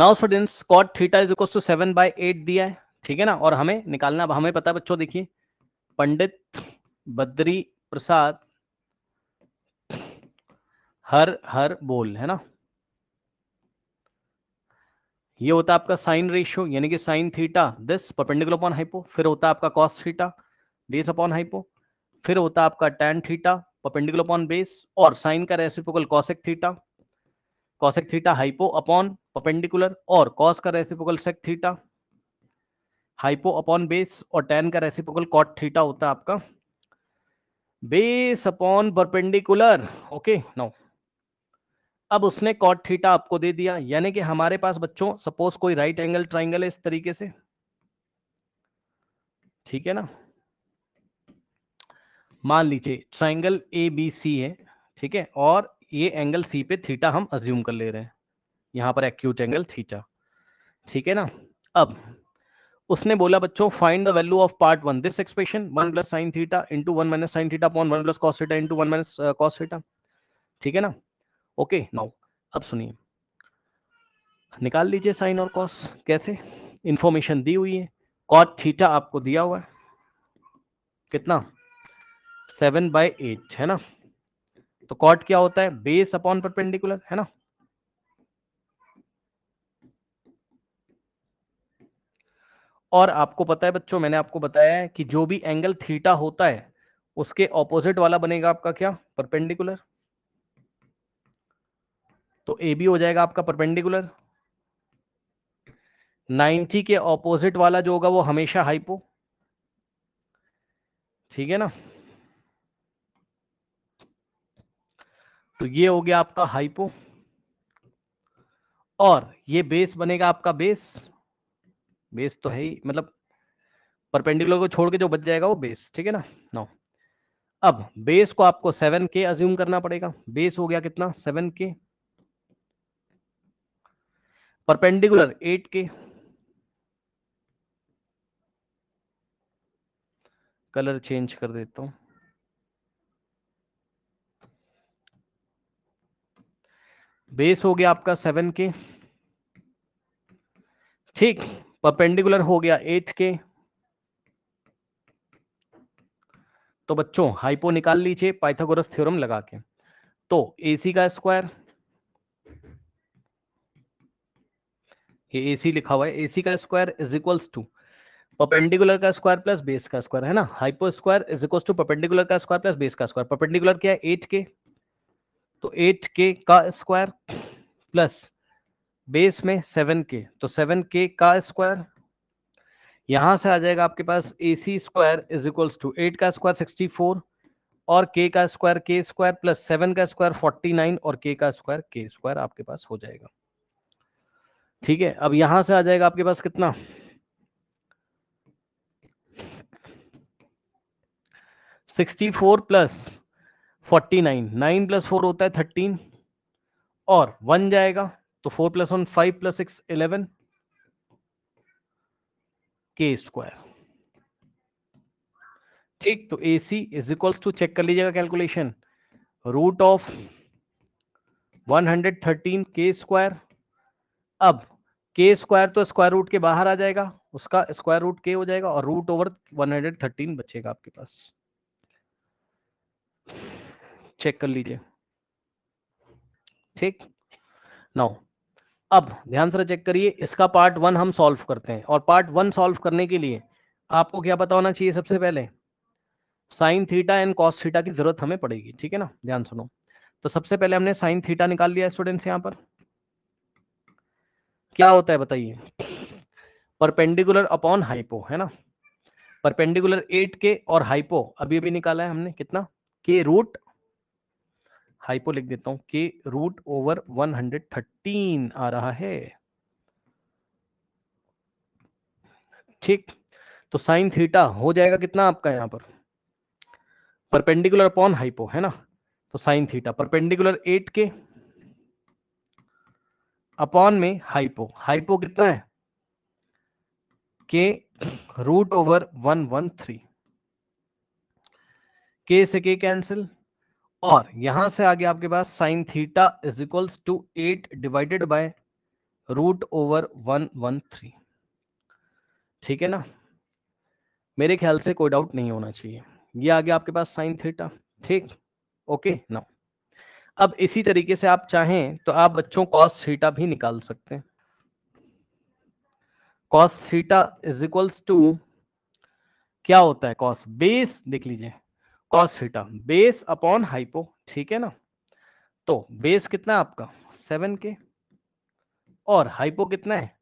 Now students cot theta is equal to seven by eight दिया है ठीक है ना और हमें निकालना अब हमें पता है बच्चों देखिए पंडित बद्री प्रसाद हर हर बोल है ना ये होता है आपका साइन रेशियो यानी कि sine theta this perpendicular upon hypo फिर होता है आपका cos theta base upon hypo फिर होता है आपका tan theta perpendicular upon base और साइन का reciprocal cosec theta cosec theta hypo upon perpendicular और कॉस का reciprocal sec theta hypo upon base और टेन का रेसिपोकल कॉट थीटा होता है आपका base upon perpendicular okay no अब उसने कॉट थीटा आपको दे दिया यानी कि हमारे पास बच्चों सपोज कोई राइट एंगल ट्राइंगल है इस तरीके से ठीक है ना मान लीजिए ट्राइंगल ए बी सी है ठीक है और ये एंगल सी पे थीटा हम अज्यूम कर ले रहे हैं यहाँ पर एक्यूट एंगल थीटा ठीक है ना अब उसने बोला बच्चों find the value of part one this expression one plus sine theta into one minus sine theta upon one plus cos theta into one minus cos theta ठीक है ना ओके नाउ अब सुनिए निकाल लीजिए साइन और कॉस कैसे information दी हुई है कॉट थीटा आपको दिया हुआ है कितना सेवन बाई एट है ना तो कॉट क्या होता है बेस अपॉन परपेंडिकुलर है ना और आपको पता है बच्चों मैंने आपको बताया है कि जो भी एंगल थीटा होता है उसके ऑपोजिट वाला बनेगा आपका क्या परपेंडिकुलर तो ए बी हो जाएगा आपका परपेंडिकुलर 90 के ऑपोजिट वाला जो होगा वो हमेशा हाइपो ठीक है ना तो ये हो गया आपका हाइपो और ये बेस बनेगा आपका बेस बेस तो है ही मतलब परपेंडिकुलर को छोड़ के जो बच जाएगा वो बेस ठीक है ना नो अब बेस को आपको सेवन के अज्यूम करना पड़ेगा बेस हो गया कितना seven k perpendicular eight k colour change कर देता हूं बेस हो गया आपका सेवन के ठीक परपेंडिकुलर हो गया एच के तो बच्चों हाइपो निकाल लीजिए पाइथागोरस थ्योरम लगा के तो एसी का स्क्वायर ये एसी लिखा हुआ है एसी का square is equals to perpendicular का स्क्वायर प्लस बेस का स्क्वायर है ना hypo square is equals to perpendicular का स्क्वायर प्लस बेस का स्क्वायर परपेंडिकुलर क्या है एट के तो एट के का स्क्वायर प्लस बेस में सेवन के तो सेवन के का स्क्वायर यहां से आ जाएगा आपके पास A C square is equals to eight का स्क्वायर सिक्सटी फोर और के का square k square plus seven का स्क्वायर फोर्टी नाइन और के का स्क्वायर के स्क्वायर आपके पास हो जाएगा ठीक है अब यहां से आ जाएगा आपके पास कितना sixty four plus forty nine nine plus four होता है थर्टीन और वन जाएगा तो four plus one five plus six eleven k square ठीक तो A C is equals to check कर लीजिएगा calculation root of one hundred thirteen k square अब के स्क्वायर तो स्क्वायर रूट के बाहर आ जाएगा उसका स्क्वायर रूट के हो जाएगा और root over one hundred thirteen बचेगा आपके पास चेक कर लीजिए ठीक नाउ अब ध्यान से चेक करिए इसका पार्ट वन हम सॉल्व करते हैं और पार्ट वन सॉल्व करने के लिए आपको क्या पता होना चाहिए सबसे पहले sine theta and cos theta की जरूरत हमें पड़ेगी ठीक है ना ध्यान सुनो तो सबसे पहले हमने साइन थीटा निकाल लिया स्टूडेंट्स यहाँ पर क्या होता है बताइए परपेंडिकुलर अपॉन हाइपो है ना परपेंडिकुलर एट के और हाइपो अभी अभी निकाला है हमने कितना के रूट हाइपो लिख देता हूं के रूट ओवर 113 आ रहा है ठीक तो साइन थीटा हो जाएगा कितना आपका यहां पर परपेंडिकुलर अपॉन हाइपो है ना तो sine theta perpendicular eight k upon में हाइपो हाइपो कितना है k root over one one three k से के कैंसिल और यहां से आगे आपके पास sine theta is equals to eight divided by root over one one three ठीक है ना मेरे ख्याल से कोई डाउट नहीं होना चाहिए ये आगे आपके पास साइन थीटा ठीक ओके नाउ अब इसी तरीके से आप चाहें तो आप बच्चों कॉस थीटा भी निकाल सकते हैं cos theta is equals to क्या होता है कॉस बेस देख लीजिए cos theta base upon hypo ठीक है ना तो बेस कितना है आपका सेवन के और हाइपो कितना है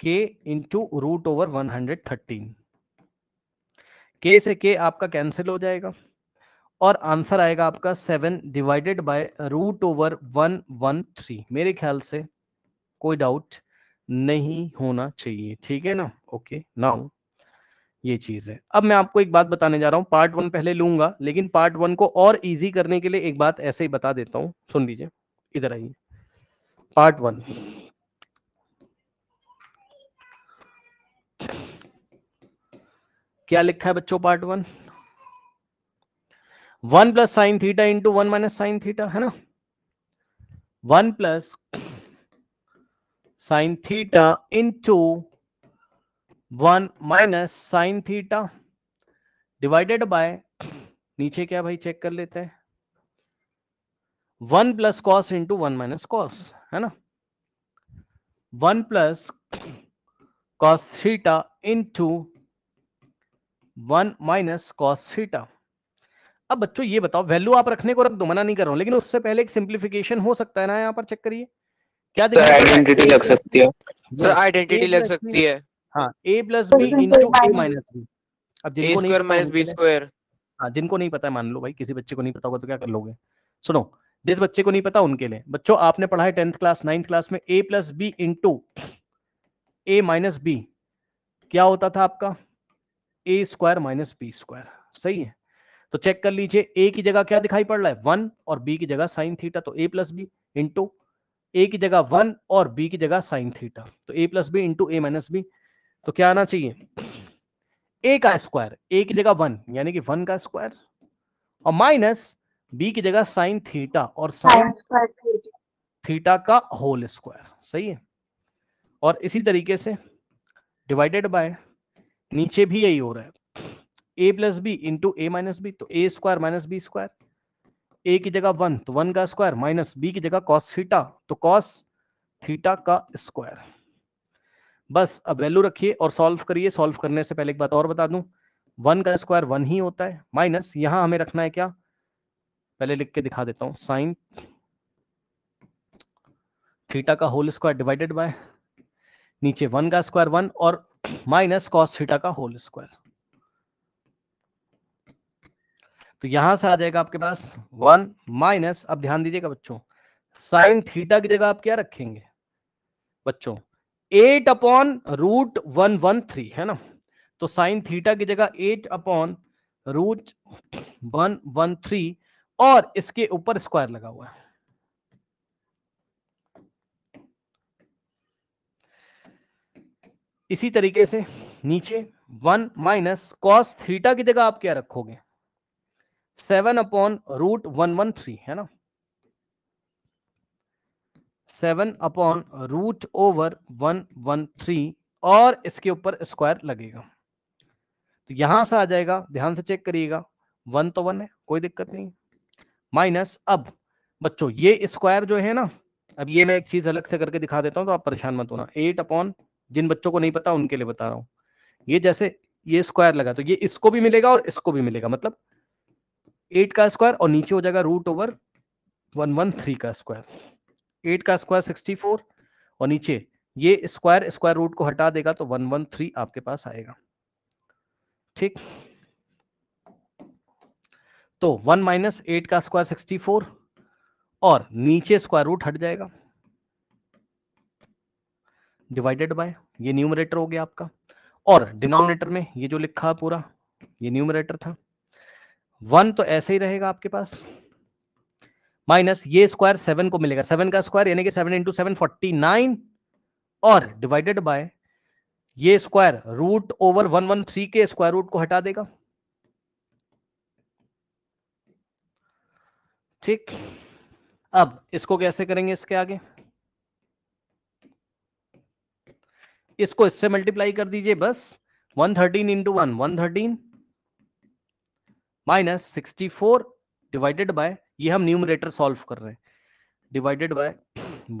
k into root over one hundred thirteen k से के आपका कैंसिल हो जाएगा और आंसर आएगा आपका seven divided by root over one one three मेरे ख्याल से कोई डाउट नहीं होना चाहिए ठीक है ना ओके नाउ ये चीज है अब मैं आपको एक बात बताने जा रहा हूँ पार्ट वन पहले लूंगा लेकिन पार्ट वन को और इजी करने के लिए एक बात ऐसे ही बता देता हूँ सुन लीजिए इधर आइए पार्ट वन क्या लिखा है बच्चों part one one plus sine theta into one minus sine theta है ना one plus sine theta into one minus sine theta divided by नीचे क्या भाई चेक कर लेते हैं one plus cos into one minus cos है ना one plus cos theta into one minus cos theta अब बच्चों ये बताओ वैल्यू आप रखने को रख दो मना नहीं कर रहा हूं लेकिन उससे पहले एक सिंप्लीफिकेशन हो सकता है ना यहाँ पर चेक करिए क्या आइडेंटिटी लग सकती है सर आइडेंटिटी लग सकती है हाँ, तो जिनको नहीं हाँ, जिनको नहीं पता मान लो भाई किसी बच्चे को नहीं पता होगा तो क्या कर लोगे सुनो जिस बच्चे को नहीं पता उनके लिए बच्चों आपने पढ़ा है टेंथ क्लास नाइन्थ क्लास में A plus B into A minus B क्या होता था आपका A square minus B square सही है तो चेक कर लीजिए ए की जगह क्या दिखाई पड़ रहा है वन और बी की जगह साइन थीटा तो A plus B into A की जगह वन और बी की जगह साइन थीटा तो A plus B into A minus B तो क्या आना चाहिए ए का स्क्वायर ए की जगह वन यानी कि वन का स्क्वायर और माइनस बी की जगह साइन थीटा और साइन थीटा का होल स्क्वायर सही है और इसी तरीके से डिवाइडेड बाय नीचे भी यही हो रहा है A plus B into A minus B तो A square minus B square A की जगह वन तो वन का स्क्वायर माइनस बी की जगह कॉस थीटा तो कॉस थीटा का स्क्वायर बस अब वैल्यू रखिए और सॉल्व करिए सॉल्व करने से पहले एक बात और बता दूं वन का स्क्वायर वन ही होता है माइनस यहां हमें रखना है क्या पहले लिख के दिखा देता हूं साइन थीटा का होल स्क्वायर डिवाइडेड बाय नीचे वन का स्क्वायर वन और माइनस कॉस थीटा का होल स्क्वायर तो यहां से आ जाएगा आपके पास वन माइनस अब ध्यान दीजिएगा बच्चों साइन थीटा की जगह आप क्या रखेंगे बच्चों eight upon root one one three है ना तो साइन थीटा की जगह eight upon root one one three और इसके ऊपर स्क्वायर लगा हुआ है इसी तरीके से नीचे वन माइनस कॉस थीटा की जगह आप क्या रखोगे seven upon root one one three है ना seven upon root over one one three और इसके ऊपर स्क्वायर लगेगा तो यहां से आ जाएगा ध्यान से चेक करिएगा वन तो वन है कोई दिक्कत नहीं माइनस अब बच्चों ये स्क्वायर जो है ना अब ये मैं एक चीज अलग से करके दिखा देता हूं तो आप परेशान मत होना एट अपॉन जिन बच्चों को नहीं पता उनके लिए बता रहा हूं ये जैसे ये स्क्वायर लगा तो ये इसको भी मिलेगा और इसको भी मिलेगा मतलब एट का स्क्वायर और नीचे हो जाएगा root over one one three का स्क्वायर एट का स्क्वायर सिक्सटी फोर और नीचे ये स्क्वायर स्क्वायर रूट को हटा देगा तो वन वन थ्री आपके पास आएगा ठीक तो वन माइनस एट का स्क्वायर सिक्सटी फोर और नीचे स्क्वायर रूट हट जाएगा डिवाइडेड बाय ये न्यूमरेटर हो गया आपका और डिनोमिनेटर में ये जो लिखा पूरा ये न्यूमरेटर था वन तो ऐसे ही रहेगा आपके पास माइनस ये स्क्वायर सेवन को मिलेगा सेवन का स्क्वायर यानी कि seven into seven forty nine और डिवाइडेड बाय ये square root over one one three के स्क्वायर रूट को हटा देगा ठीक अब इसको कैसे करेंगे इसके आगे इसको इससे मल्टीप्लाई कर दीजिए बस one thirteen into one one thirteen minus sixty four divided by ये हम न्यूमरेटर सॉल्व कर रहे हैं divided by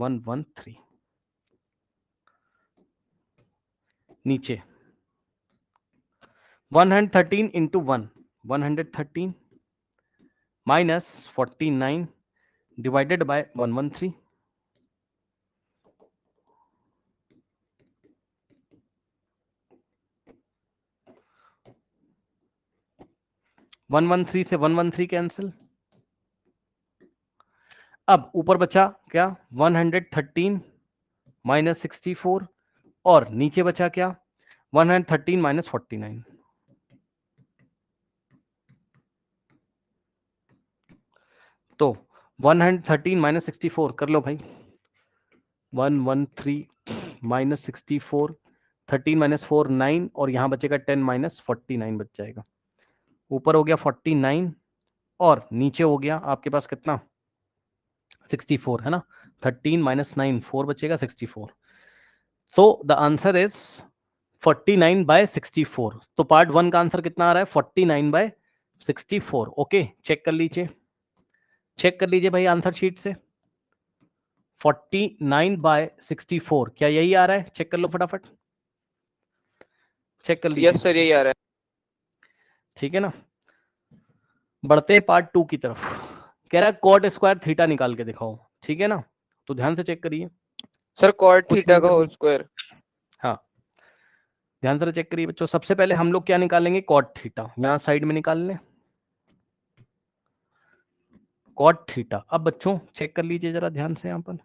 one one three नीचे one hundred thirteen into one one hundred thirteen minus forty nine divided by one one three one one three से one one three cancel अब ऊपर बचा क्या 113 माइनस सिक्सटी और नीचे बचा क्या 113 माइनस फोर्टी नाइन तो 113 माइनस सिक्सटी कर लो भाई 113 minus sixty four thirteen minus four nine और यहां बचेगा 10 माइनस फोर्टी नाइन बच जाएगा ऊपर हो गया 49 और नीचे हो गया आपके पास कितना 64 है ना 13 माइनस नाइन फोर बचेगा 64 so the answer is 49 nine by sixty तो पार्ट वन का आंसर कितना आ रहा है 49 nine by sixty okay check कर लीजिए चेक कर लीजिए भाई आंसर शीट से 49 नाइन बाय सिक्सटी क्या यही आ रहा है चेक कर लो फटाफट चेक कर लीजिए सर यही आ रहा है ठीक है ना बढ़ते पार्ट टू की तरफ कह रहा है कॉट स्क्वायर थीटा निकाल के दिखाओ ठीक है ना तो ध्यान से चेक करिए सर कॉट थीटा का होल स्क्वायर हाँ ध्यान से चेक करिए बच्चों सबसे पहले हम लोग क्या निकालेंगे कॉट थीटा यहाँ साइड में निकाल लें कॉट थीटा अब बच्चों चेक कर लीजिए जरा ध्यान से यहाँ पर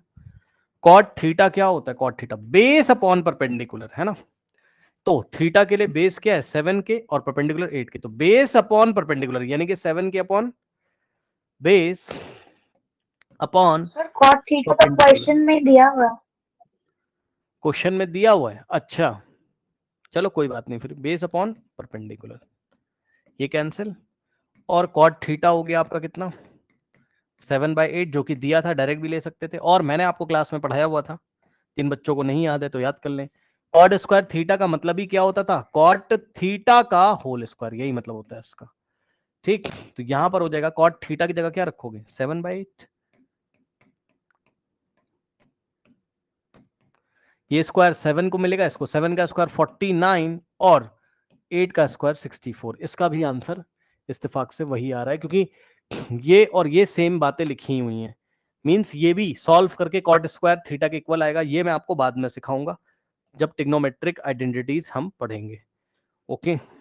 कॉट थीटा क्या होता है cot theta base upon perpendicular है ना तो थीटा के लिए बेस क्या है सेवन के और परपेंडिकुलर एट के तो बेस अपॉन परपेंडिकुलर यानी कि सेवन के upon base upon sir cot theta का क्वेश्चन में दिया हुआ क्वेश्चन में दिया हुआ है अच्छा चलो कोई बात नहीं फिर बेस अपॉन परपेंडिकुलर ये कैंसिल और कॉट थीटा हो गया आपका कितना सेवन बाई एट जो कि दिया था डायरेक्ट भी ले सकते थे और मैंने आपको क्लास में पढ़ाया हुआ था जिन बच्चों को नहीं याद है तो याद कर लें कॉट स्क्वायर थीटा का मतलब ही क्या होता था कॉट थीटा का होल स्क्वायर यही मतलब होता है इसका ठीक तो यहां पर हो जाएगा कॉट थीटा की जगह क्या रखोगे सेवन बाई एट ये स्क्वायर सेवन को मिलेगा इसको सेवन का स्क्वायर फोर्टी नाइन और एट का स्क्वायर सिक्सटी फोर इसका भी आंसर इस्तेफाक से वही आ रहा है क्योंकि ये और ये सेम बातें लिखी हुई हैं मींस ये भी सॉल्व करके कॉट स्क्वायर थीटा के इक्वल आएगा ये मैं आपको बाद में सिखाऊंगा जब टिग्नोमेट्रिक आइडेंटिटीज हम पढ़ेंगे ओके okay?